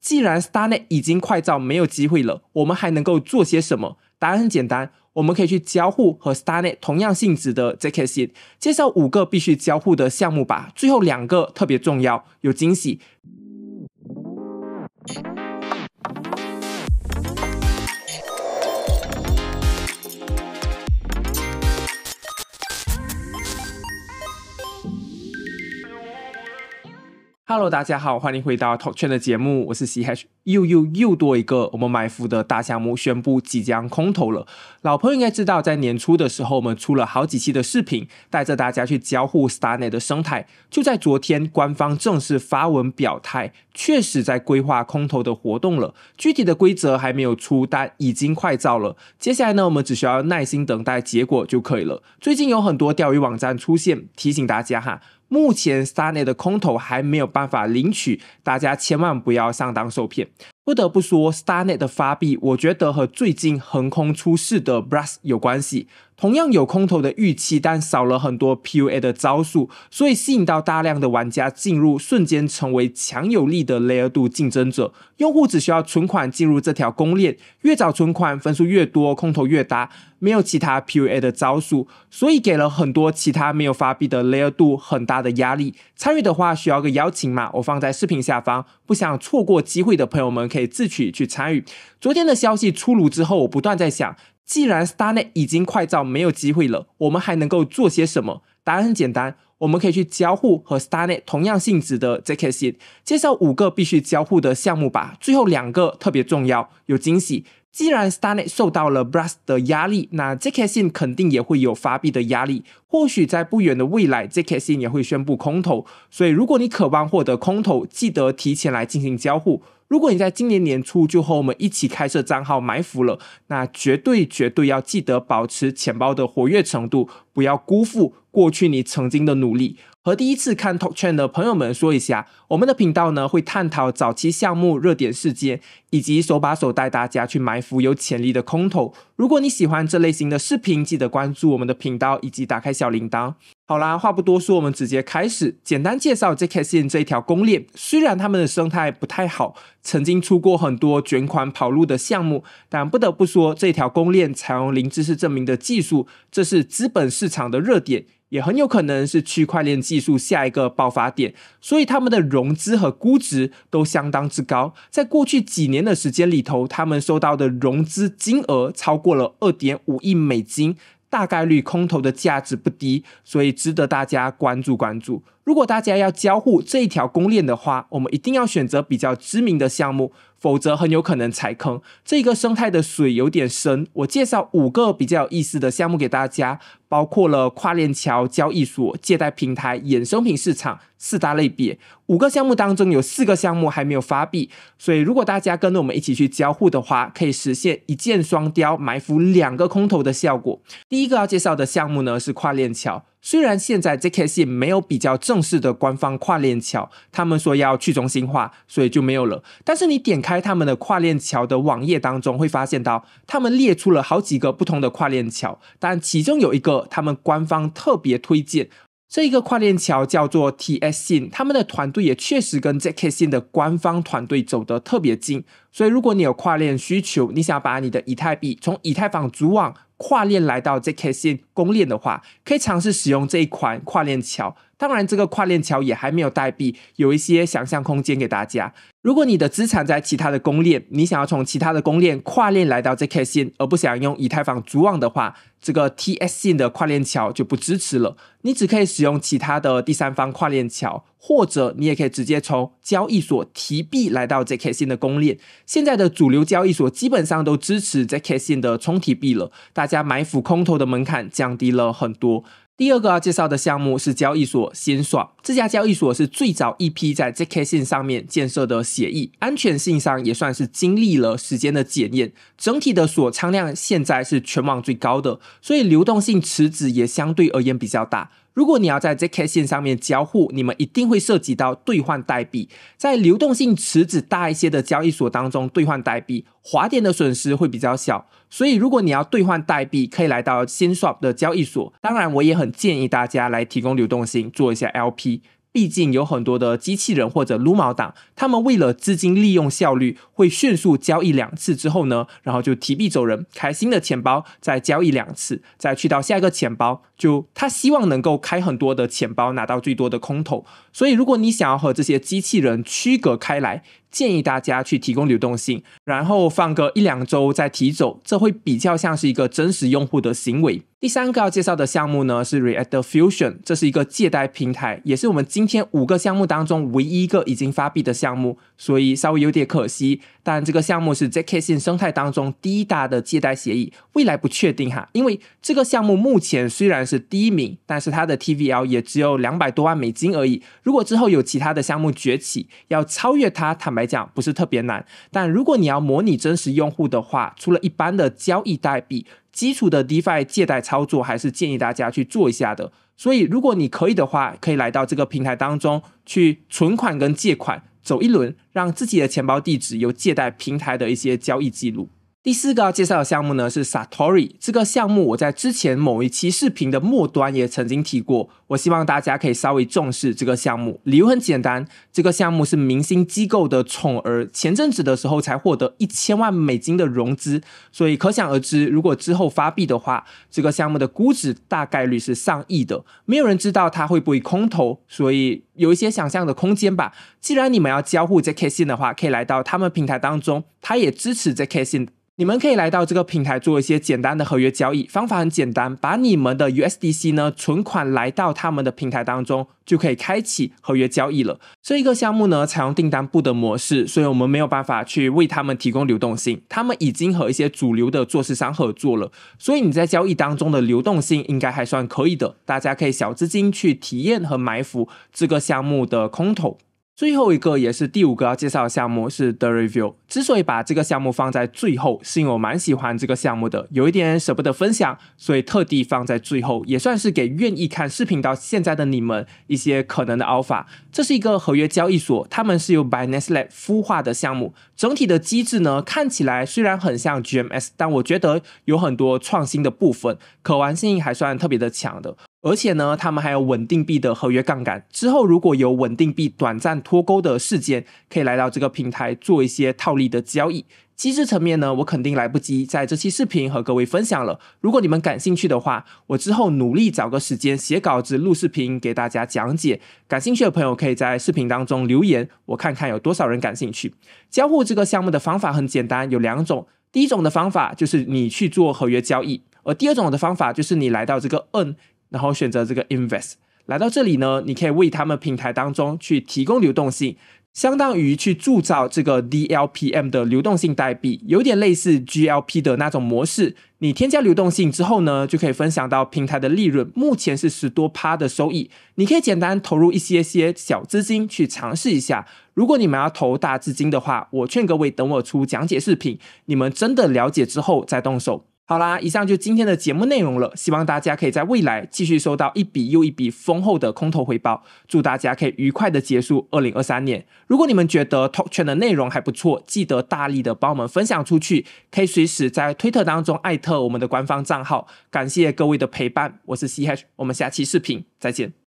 既然 Starnet 已经快到没有机会了，我们还能够做些什么？答案很简单，我们可以去交互和 Starnet 同样性质的 JK c 介绍五个必须交互的项目吧。最后两个特别重要，有惊喜。Hello，大家好，欢迎回到 Talk 圈的节目，我是 CH。又又又多一个我们埋伏的大项目宣布即将空投了。老朋友应该知道，在年初的时候，我们出了好几期的视频，带着大家去交互 Starnet 的生态。就在昨天，官方正式发文表态，确实在规划空投的活动了。具体的规则还没有出但已经快造了。接下来呢，我们只需要耐心等待结果就可以了。最近有很多钓鱼网站出现，提醒大家哈。目前三内的空投还没有办法领取，大家千万不要上当受骗。不得不说，Starnet 的发币，我觉得和最近横空出世的 Brass 有关系。同样有空头的预期，但少了很多 Pua 的招数，所以吸引到大量的玩家进入，瞬间成为强有力的 Layer 度竞争者。用户只需要存款进入这条公链，越早存款分数越多，空头越大。没有其他 Pua 的招数，所以给了很多其他没有发币的 Layer 度很大的压力。参与的话需要个邀请码，我放在视频下方。不想错过机会的朋友们。可以自取去参与。昨天的消息出炉之后，我不断在想，既然 Starnet 已经快到没有机会了，我们还能够做些什么？答案很简单，我们可以去交互和 Starnet 同样性质的 JKC。介绍五个必须交互的项目吧，最后两个特别重要，有惊喜。既然 Starnet 受到了 b r a s s 的压力，那 JKC 肯定也会有发币的压力。或许在不远的未来，JKC 也会宣布空投。所以，如果你渴望获得空投，记得提前来进行交互。如果你在今年年初就和我们一起开设账号埋伏了，那绝对绝对要记得保持钱包的活跃程度，不要辜负过去你曾经的努力。和第一次看 t a l k h n 的朋友们说一下，我们的频道呢会探讨早期项目、热点事件，以及手把手带大家去埋伏有潜力的空头。如果你喜欢这类型的视频，记得关注我们的频道以及打开小铃铛。好啦，话不多说，我们直接开始简单介绍 j a c i n 这一条公链。虽然他们的生态不太好，曾经出过很多卷款跑路的项目，但不得不说，这条公链采用零知识证明的技术，这是资本市场的热点，也很有可能是区块链技术下一个爆发点。所以，他们的融资和估值都相当之高。在过去几年的时间里头，他们收到的融资金额超过了二点五亿美金。大概率空头的价值不低，所以值得大家关注关注。如果大家要交互这一条公链的话，我们一定要选择比较知名的项目。否则很有可能踩坑。这个生态的水有点深，我介绍五个比较有意思的项目给大家，包括了跨链桥、交易所、借贷平台、衍生品市场四大类别。五个项目当中有四个项目还没有发币，所以如果大家跟着我们一起去交互的话，可以实现一箭双雕、埋伏两个空头的效果。第一个要介绍的项目呢是跨链桥。虽然现在 z c s 没有比较正式的官方跨链桥，他们说要去中心化，所以就没有了。但是你点开他们的跨链桥的网页当中，会发现到他们列出了好几个不同的跨链桥，但其中有一个他们官方特别推荐，这一个跨链桥叫做 t s 信，他们的团队也确实跟 z k a s 的官方团队走得特别近，所以如果你有跨链需求，你想把你的以太币从以太坊主网跨链来到 j k 线供公链的话，可以尝试使用这一款跨链桥。当然，这个跨链桥也还没有代币，有一些想象空间给大家。如果你的资产在其他的公链，你想要从其他的公链跨链来到 z k 线，而不想用以太坊主网的话，这个 t s s 的跨链桥就不支持了。你只可以使用其他的第三方跨链桥，或者你也可以直接从交易所提币来到 z k 线的公链。现在的主流交易所基本上都支持 z k 线的充提币了，大家埋伏空头的门槛降低了很多。第二个要介绍的项目是交易所先爽，这家交易所是最早一批在 J K 线上面建设的协议，安全性上也算是经历了时间的检验，整体的锁仓量现在是全网最高的，所以流动性池子也相对而言比较大。如果你要在 ZK 线上面交互，你们一定会涉及到兑换代币，在流动性池子大一些的交易所当中兑换代币，华电的损失会比较小。所以，如果你要兑换代币，可以来到 s n h o p 的交易所。当然，我也很建议大家来提供流动性，做一下 LP。毕竟有很多的机器人或者撸毛党，他们为了资金利用效率，会迅速交易两次之后呢，然后就提币走人，开新的钱包再交易两次，再去到下一个钱包，就他希望能够开很多的钱包拿到最多的空头。所以，如果你想要和这些机器人区隔开来。建议大家去提供流动性，然后放个一两周再提走，这会比较像是一个真实用户的行为。第三个要介绍的项目呢是 Reactor Fusion，这是一个借贷平台，也是我们今天五个项目当中唯一一个已经发币的项目，所以稍微有点可惜。但这个项目是 J K 新生态当中第一大的借贷协议，未来不确定哈，因为这个项目目前虽然是第一名，但是它的 T V L 也只有两百多万美金而已。如果之后有其他的项目崛起，要超越它，坦白。来讲不是特别难，但如果你要模拟真实用户的话，除了一般的交易代币、基础的 DeFi 借贷操作，还是建议大家去做一下的。所以，如果你可以的话，可以来到这个平台当中去存款跟借款，走一轮，让自己的钱包地址有借贷平台的一些交易记录。第四个介绍的项目呢是 Satori 这个项目，我在之前某一期视频的末端也曾经提过，我希望大家可以稍微重视这个项目。理由很简单，这个项目是明星机构的宠儿，前阵子的时候才获得一千万美金的融资，所以可想而知，如果之后发币的话，这个项目的估值大概率是上亿的。没有人知道它会不会空投，所以。有一些想象的空间吧。既然你们要交互在 K 信的话，可以来到他们平台当中，他也支持在 K 信。你们可以来到这个平台做一些简单的合约交易，方法很简单，把你们的 USDC 呢存款来到他们的平台当中，就可以开启合约交易了。这一个项目呢采用订单簿的模式，所以我们没有办法去为他们提供流动性。他们已经和一些主流的做市商合作了，所以你在交易当中的流动性应该还算可以的。大家可以小资金去体验和埋伏这个。项目的空投，最后一个也是第五个要介绍的项目是 The Review。之所以把这个项目放在最后，是因为我蛮喜欢这个项目的，有一点舍不得分享，所以特地放在最后，也算是给愿意看视频到现在的你们一些可能的 alpha。这是一个合约交易所，他们是由 Binance Lab 孵化的项目。整体的机制呢，看起来虽然很像 GMS，但我觉得有很多创新的部分，可玩性还算特别的强的。而且呢，他们还有稳定币的合约杠杆。之后如果有稳定币短暂脱钩的事件，可以来到这个平台做一些套利的交易。机制层面呢，我肯定来不及在这期视频和各位分享了。如果你们感兴趣的话，我之后努力找个时间写稿子、录视频给大家讲解。感兴趣的朋友可以在视频当中留言，我看看有多少人感兴趣。交互这个项目的方法很简单，有两种。第一种的方法就是你去做合约交易，而第二种的方法就是你来到这个 N，然后选择这个 invest，来到这里呢，你可以为他们平台当中去提供流动性，相当于去铸造这个 DLPM 的流动性代币，有点类似 GLP 的那种模式。你添加流动性之后呢，就可以分享到平台的利润，目前是十多趴的收益。你可以简单投入一些些小资金去尝试一下。如果你们要投大资金的话，我劝各位等我出讲解视频，你们真的了解之后再动手。好啦，以上就今天的节目内容了。希望大家可以在未来继续收到一笔又一笔丰厚的空头回报。祝大家可以愉快的结束二零二三年。如果你们觉得 Talk 圈的内容还不错，记得大力的帮我们分享出去。可以随时在推特当中艾特我们的官方账号。感谢各位的陪伴，我是 C H，我们下期视频再见。